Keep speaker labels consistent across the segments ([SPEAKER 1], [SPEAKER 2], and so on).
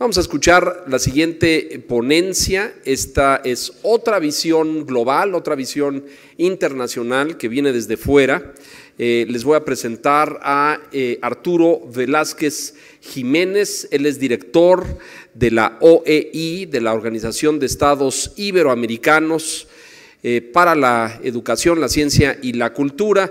[SPEAKER 1] Vamos a escuchar la siguiente ponencia. Esta es otra visión global, otra visión internacional que viene desde fuera. Eh, les voy a presentar a eh, Arturo Velázquez Jiménez. Él es director de la OEI, de la Organización de Estados Iberoamericanos eh, para la Educación, la Ciencia y la Cultura.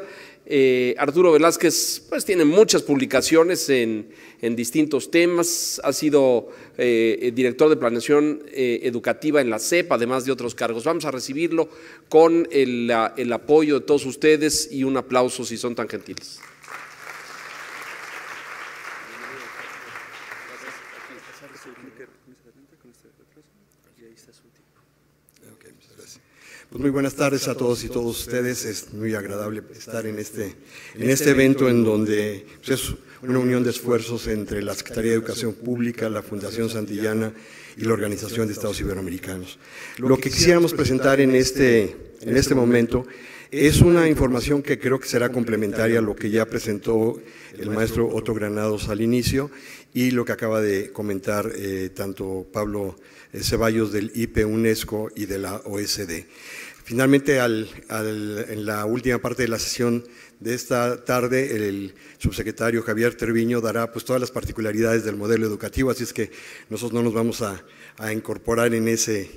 [SPEAKER 1] Eh, Arturo Velázquez pues, tiene muchas publicaciones en, distintos temas, ha sido eh, eh, director de planeación educativa en la CEPA, además de otros cargos. Vamos a recibirlo con el apoyo de todos ustedes y un aplauso si son tan gentiles. Pues muy buenas tardes a todos y todos ustedes. Es muy agradable estar en este, en este evento en donde pues, es una unión de esfuerzos entre la Secretaría de Educación Pública, la Fundación Santillana y la Organización de Estados Iberoamericanos. Lo que quisiéramos presentar en este, en este momento es una información que creo que será complementaria a lo que ya presentó el maestro Otto Granados al inicio y lo que acaba de comentar eh, tanto Pablo eh, Ceballos del IP UNESCO y de la OSD. Finalmente, en la última parte de la sesión de esta tarde, el subsecretario Javier Terviño dará pues, todas las particularidades del modelo educativo, así es que nosotros no nos vamos a, incorporar en ese,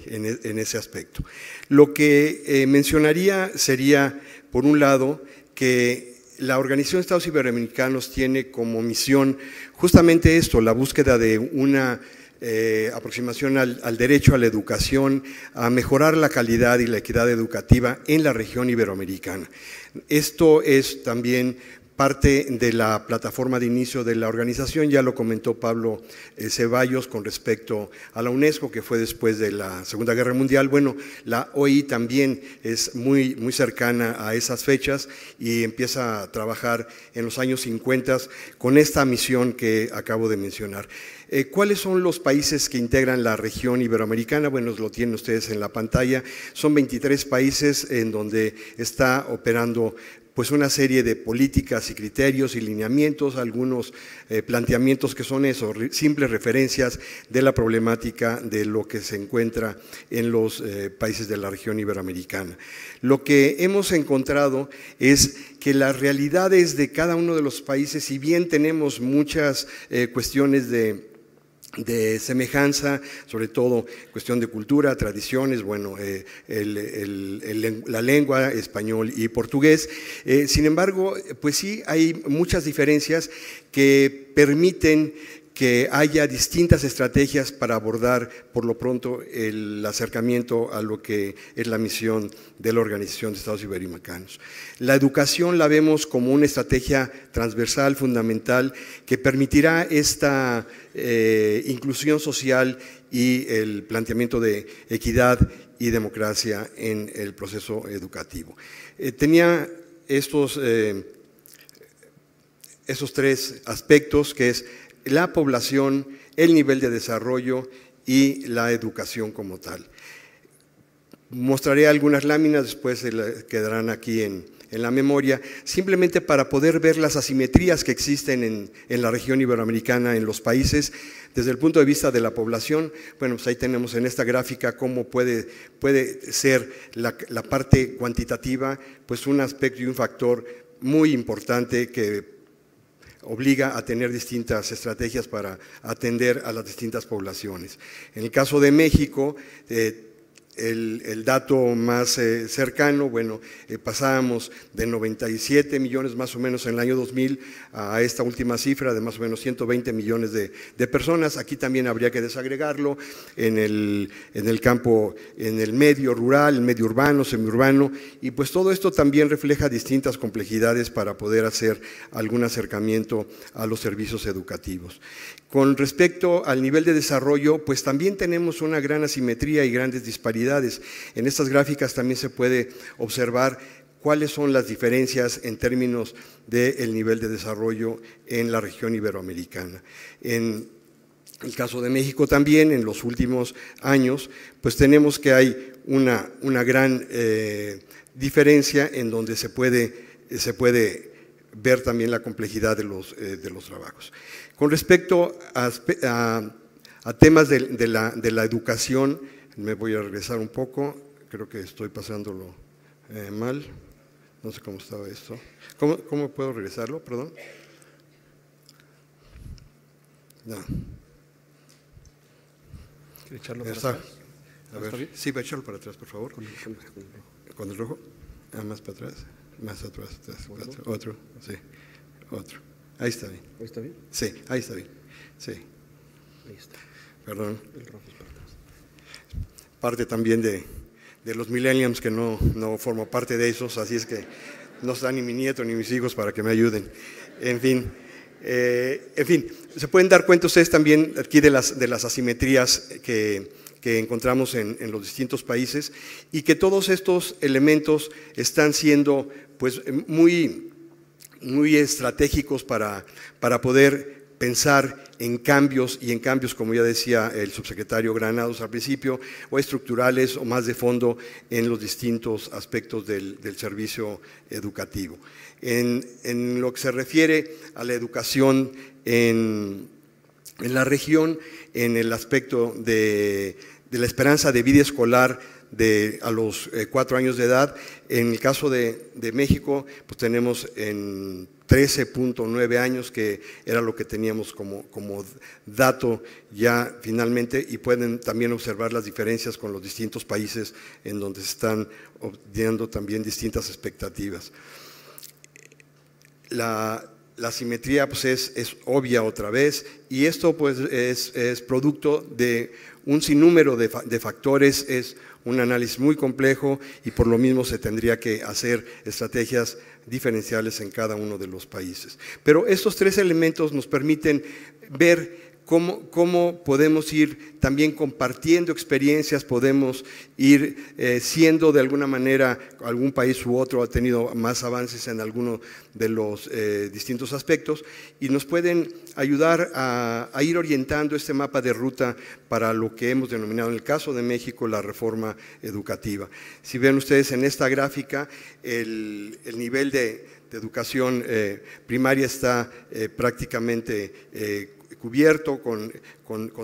[SPEAKER 1] aspecto. Lo que eh, mencionaría sería, por un lado, que la Organización de Estados Iberoamericanos tiene como misión justamente esto, la búsqueda de una eh, aproximación al, derecho a la educación, a mejorar la calidad y la equidad educativa en la región iberoamericana. Esto es también parte de la plataforma de inicio de la organización, ya lo comentó Pablo eh, Ceballos con respecto a la UNESCO, que fue después de la Segunda Guerra Mundial. Bueno, la OI también es muy, muy cercana a esas fechas y empieza a trabajar en los años 50 con esta misión que acabo de mencionar. Eh, ¿Cuáles son los países que integran la región iberoamericana? Bueno, lo tienen ustedes en la pantalla. Son 23 países en donde está operando pues una serie de políticas y criterios y lineamientos, algunos eh, planteamientos que son eso, simples referencias de la problemática de lo que se encuentra en los eh, países de la región iberoamericana. Lo que hemos encontrado es que las realidades de cada uno de los países, si bien tenemos muchas cuestiones de de semejanza, sobre todo cuestión de cultura, tradiciones, bueno, eh, la lengua español y portugués. Eh, sin embargo, pues sí hay muchas diferencias que permiten que haya distintas estrategias para abordar por lo pronto el acercamiento a lo que es la misión de la Organización de Estados Iberoamericanos. La educación la vemos como una estrategia transversal, fundamental, que permitirá esta eh, inclusión social y el planteamiento de equidad y democracia en el proceso educativo. Eh, tenía estos, eh, estos tres aspectos que es la población, el nivel de desarrollo y la educación como tal. Mostraré algunas láminas, después quedarán aquí en, la memoria, simplemente para poder ver las asimetrías que existen en, la región iberoamericana, en los países, desde el punto de vista de la población. Bueno, pues ahí tenemos en esta gráfica cómo puede, puede ser la, la parte cuantitativa, pues un aspecto y un factor muy importante que obliga a tener distintas estrategias para atender a las distintas poblaciones. En el caso de México, eh, el, dato más eh, cercano, bueno, eh, pasábamos de 97 millones más o menos en el año 2000 a esta última cifra de más o menos 120 millones de, personas. Aquí también habría que desagregarlo en el, campo, en el medio rural, el medio urbano, semiurbano, y pues todo esto también refleja distintas complejidades para poder hacer algún acercamiento a los servicios educativos. Con respecto al nivel de desarrollo, pues también tenemos una gran asimetría y grandes disparidades en estas gráficas también se puede observar cuáles son las diferencias en términos del nivel de desarrollo en la región iberoamericana. En el caso de México también, en los últimos años, pues tenemos que hay una, gran eh, diferencia en donde se puede, se puede ver también la complejidad de los, eh, trabajos. Con respecto a, temas la, de la educación, me voy a regresar un poco, creo que estoy pasándolo eh, mal. No sé cómo estaba esto. ¿Cómo, cómo puedo regresarlo? Perdón. No. echarlo para atrás? A ¿Ah, ver, sí, va a echarlo para atrás, por favor. Con el, rojo? Ah, más para atrás. Más atrás, Otro, sí. Otro. Ahí está bien. ¿Ahí está bien? Sí, ahí está bien. Sí. Ahí está. Perdón. El rojo es para atrás parte también de, los millennials que no, no formo parte de esos, así es que no están ni mi nieto ni mis hijos para que me ayuden. En fin, eh, en fin, se pueden dar cuenta ustedes también aquí de las, de las asimetrías que, encontramos en, en, los distintos países y que todos estos elementos están siendo pues, muy, muy estratégicos para, para poder pensar en cambios y en cambios, como ya decía el subsecretario Granados al principio, o estructurales o más de fondo en los distintos aspectos del, servicio educativo. En, lo que se refiere a la educación en, la región, en el aspecto de, la esperanza de vida escolar de, a los eh, cuatro años de edad, en el caso de, México, pues tenemos en 13.9 años, que era lo que teníamos como, como, dato ya finalmente, y pueden también observar las diferencias con los distintos países en donde se están obteniendo también distintas expectativas. La, la simetría pues, es, es, obvia otra vez y esto pues es, producto de un sinnúmero de, factores, es un análisis muy complejo y por lo mismo se tendría que hacer estrategias diferenciales en cada uno de los países. Pero estos tres elementos nos permiten ver cómo, podemos ir también compartiendo experiencias, podemos ir eh, siendo de alguna manera, algún país u otro ha tenido más avances en alguno de los eh, distintos aspectos y nos pueden ayudar a, ir orientando este mapa de ruta para lo que hemos denominado en el caso de México la reforma educativa. Si ven ustedes en esta gráfica, el, nivel de, educación eh, primaria está prácticamente eh, cubierto con,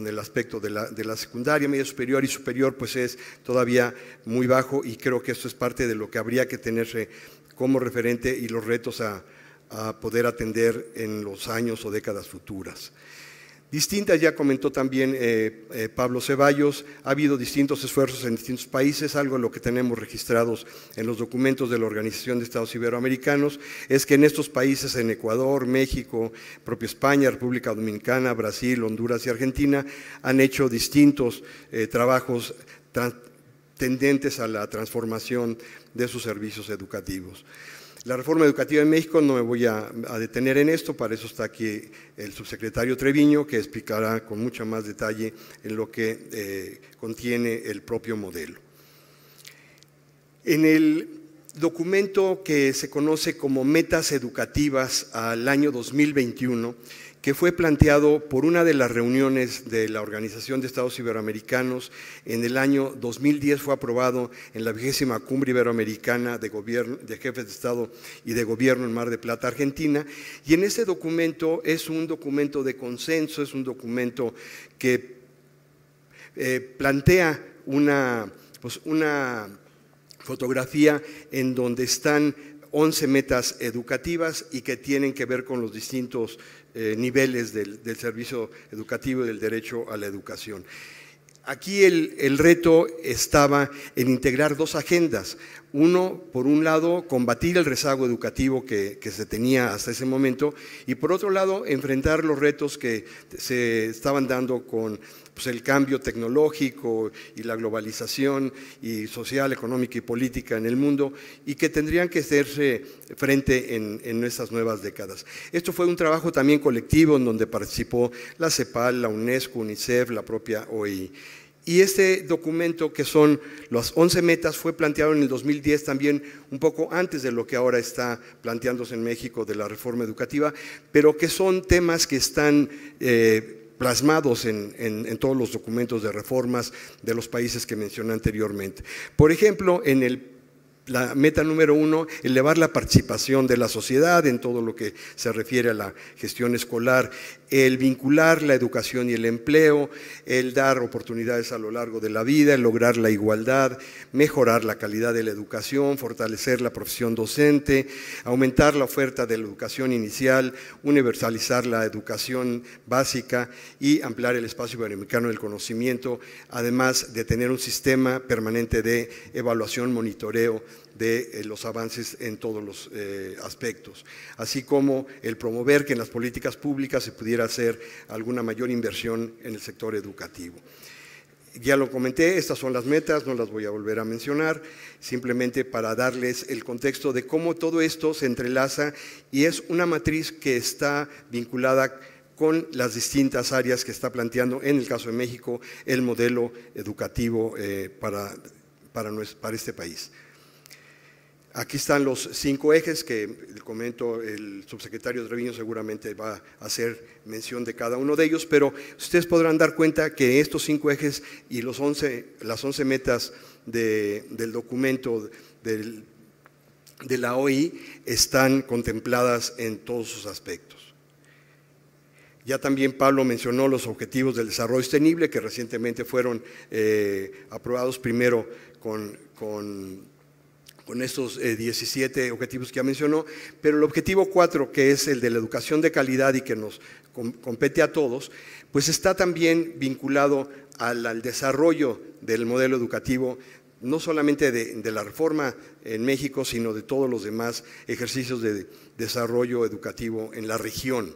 [SPEAKER 1] el aspecto de la, secundaria, media superior y superior, pues es todavía muy bajo y creo que esto es parte de lo que habría que tenerse como referente y los retos a poder atender en los años o décadas futuras distintas, ya comentó también eh, eh, Pablo Ceballos, ha habido distintos esfuerzos en distintos países, algo en lo que tenemos registrados en los documentos de la Organización de Estados Iberoamericanos, es que en estos países, en Ecuador, México, propia España, República Dominicana, Brasil, Honduras y Argentina, han hecho distintos eh, trabajos tendentes a la transformación de sus servicios educativos. La reforma educativa en México, no me voy a, detener en esto, para eso está aquí el subsecretario Treviño, que explicará con mucho más detalle en lo que eh, contiene el propio modelo. En el documento que se conoce como Metas Educativas al año 2021, que fue planteado por una de las reuniones de la Organización de Estados Iberoamericanos en el año 2010 fue aprobado en la vigésima cumbre iberoamericana de, de jefes de Estado y de Gobierno en Mar de Plata, Argentina, y en ese documento es un documento de consenso, es un documento que eh, plantea una, pues, una fotografía en donde están 11 metas educativas y que tienen que ver con los distintos eh, niveles del, servicio educativo y del derecho a la educación. Aquí el, reto estaba en integrar dos agendas. Uno, por un lado, combatir el rezago educativo que, se tenía hasta ese momento y por otro lado, enfrentar los retos que se estaban dando con pues, el cambio tecnológico y la globalización y social, económica y política en el mundo y que tendrían que hacerse frente en, en estas nuevas décadas. Esto fue un trabajo también colectivo en donde participó la CEPAL, la UNESCO, UNICEF, la propia OEI. Y este documento, que son las 11 metas, fue planteado en el 2010 también, un poco antes de lo que ahora está planteándose en México de la reforma educativa, pero que son temas que están eh, plasmados en, todos los documentos de reformas de los países que mencioné anteriormente. Por ejemplo, en el la meta número uno, elevar la participación de la sociedad en todo lo que se refiere a la gestión escolar, el vincular la educación y el empleo, el dar oportunidades a lo largo de la vida, el lograr la igualdad, mejorar la calidad de la educación, fortalecer la profesión docente, aumentar la oferta de la educación inicial, universalizar la educación básica y ampliar el espacio iberoamericano del conocimiento, además de tener un sistema permanente de evaluación, monitoreo, de eh, los avances en todos los eh, aspectos, así como el promover que en las políticas públicas se pudiera hacer alguna mayor inversión en el sector educativo. Ya lo comenté, estas son las metas, no las voy a volver a mencionar, simplemente para darles el contexto de cómo todo esto se entrelaza y es una matriz que está vinculada con las distintas áreas que está planteando, en el caso de México, el modelo educativo eh, para este país. Aquí están los cinco ejes que comento, el subsecretario de Treviño seguramente va a hacer mención de cada uno de ellos, pero ustedes podrán dar cuenta que estos cinco ejes y las once metas del documento de la OI están contempladas en todos sus aspectos. Ya también Pablo mencionó los objetivos del desarrollo sostenible que recientemente fueron eh, aprobados primero con con estos 17 eh, objetivos que ya mencionó, pero el objetivo 4, que es el de la educación de calidad y que nos compete a todos, pues está también vinculado al, desarrollo del modelo educativo no solamente de, la reforma en México, sino de todos los demás ejercicios de desarrollo educativo en la región.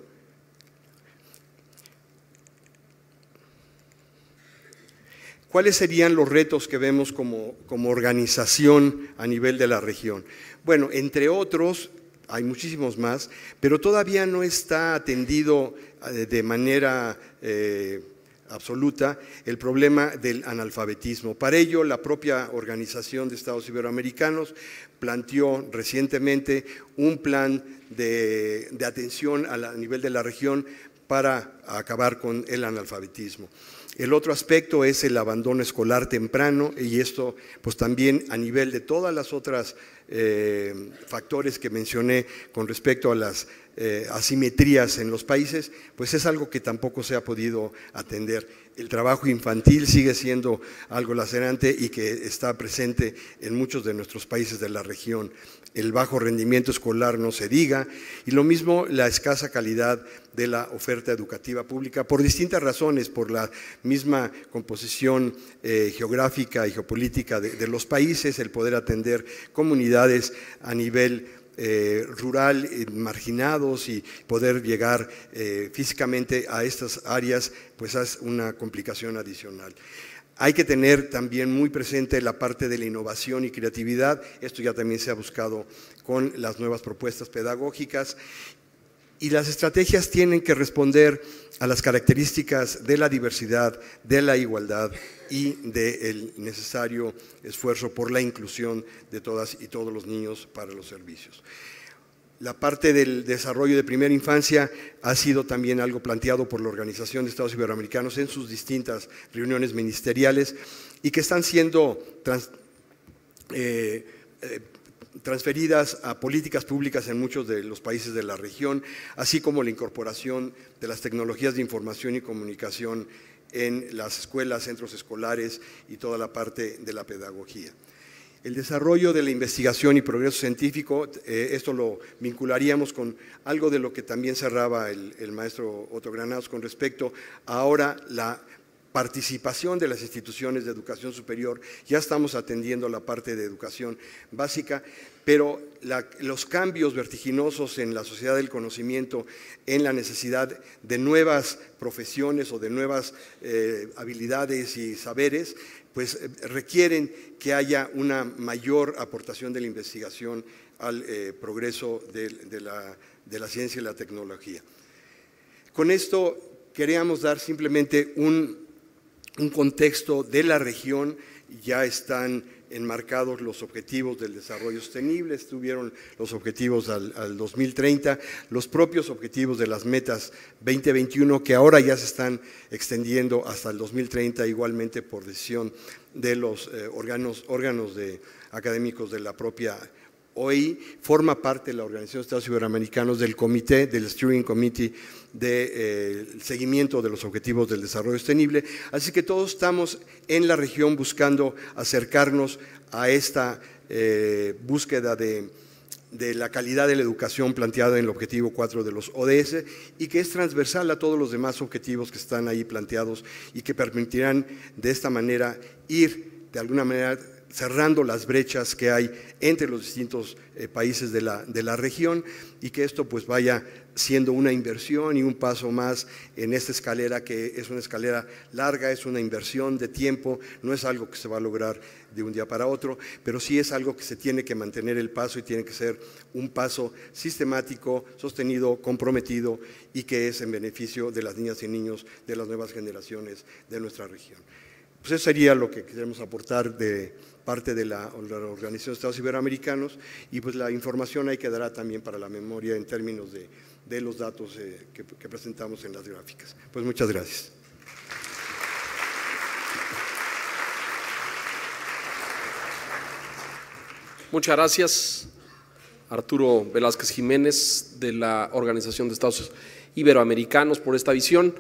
[SPEAKER 1] ¿Cuáles serían los retos que vemos como, organización a nivel de la región? Bueno, entre otros, hay muchísimos más, pero todavía no está atendido eh, de manera eh, absoluta el problema del analfabetismo. Para ello, la propia Organización de Estados Iberoamericanos planteó recientemente un plan de, atención a, nivel de la región para acabar con el analfabetismo. El otro aspecto es el abandono escolar temprano y esto pues también a nivel de todas las otras eh, factores que mencioné con respecto a las eh, asimetrías en los países, pues es algo que tampoco se ha podido atender el trabajo infantil sigue siendo algo lacerante y que está presente en muchos de nuestros países de la región. El bajo rendimiento escolar no se diga, y lo mismo la escasa calidad de la oferta educativa pública por distintas razones, por la misma composición eh, geográfica y geopolítica de, de los países, el poder atender comunidades a nivel eh, rural eh, marginados y poder llegar eh, físicamente a estas áreas, pues es una complicación adicional. Hay que tener también muy presente la parte de la innovación y creatividad. Esto ya también se ha buscado con las nuevas propuestas pedagógicas y las estrategias tienen que responder a las características de la diversidad, de la igualdad y del necesario esfuerzo por la inclusión de todas y todos los niños para los servicios. La parte del desarrollo de primera infancia ha sido también algo planteado por la Organización de Estados Iberoamericanos en sus distintas reuniones ministeriales y que están siendo trans, eh, eh, transferidas a políticas públicas en muchos de los países de la región, así como la incorporación de las tecnologías de información y comunicación en las escuelas, centros escolares y toda la parte de la pedagogía. El desarrollo de la investigación y progreso científico, eh, esto lo vincularíamos con algo de lo que también cerraba el, el maestro Otto Granados con respecto a ahora la participación de las instituciones de educación superior, ya estamos atendiendo la parte de educación básica, pero los cambios vertiginosos en la sociedad del conocimiento, en la necesidad de nuevas profesiones o de nuevas eh, habilidades y saberes, pues eh, requieren que haya una mayor aportación de la investigación al eh, progreso de la ciencia y la tecnología. Con esto queríamos dar simplemente un un contexto de la región, ya están enmarcados los objetivos del desarrollo sostenible, estuvieron los objetivos al, 2030, los propios objetivos de las metas 2021 que ahora ya se están extendiendo hasta el 2030 igualmente por decisión de los eh, órganos, órganos de, académicos de la propia hoy forma parte de la Organización de Estados Iberoamericanos del comité, del Steering Committee de eh, seguimiento de los objetivos del desarrollo sostenible. Así que todos estamos en la región buscando acercarnos a esta eh, búsqueda de, de la calidad de la educación planteada en el objetivo 4 de los ODS y que es transversal a todos los demás objetivos que están ahí planteados y que permitirán de esta manera ir de alguna manera cerrando las brechas que hay entre los distintos eh, países de la, de la, región y que esto pues vaya siendo una inversión y un paso más en esta escalera que es una escalera larga, es una inversión de tiempo, no es algo que se va a lograr de un día para otro, pero sí es algo que se tiene que mantener el paso y tiene que ser un paso sistemático, sostenido, comprometido y que es en beneficio de las niñas y niños de las nuevas generaciones de nuestra región. Pues eso sería lo que queremos aportar de parte de la, Organización de Estados Iberoamericanos y pues la información ahí quedará también para la memoria en términos de, los datos eh, que presentamos en las gráficas. Pues muchas gracias. Muchas gracias, Arturo Velázquez Jiménez, de la Organización de Estados Iberoamericanos, por esta visión.